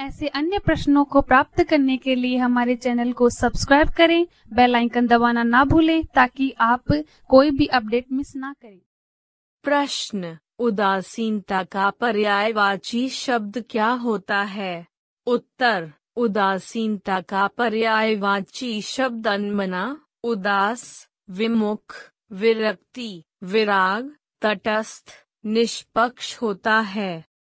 ऐसे अन्य प्रश्नों को प्राप्त करने के लिए हमारे चैनल को सब्सक्राइब करें बेल आइकन दबाना ना भूलें ताकि आप कोई भी अपडेट मिस ना करें प्रश्न उदासीनता का पर्यायवाची शब्द क्या होता है उत्तर उदासीनता का पर्यायवाची शब्द अनमना उदास विमुख विरक्ति विराग तटस्थ निष्पक्ष होता है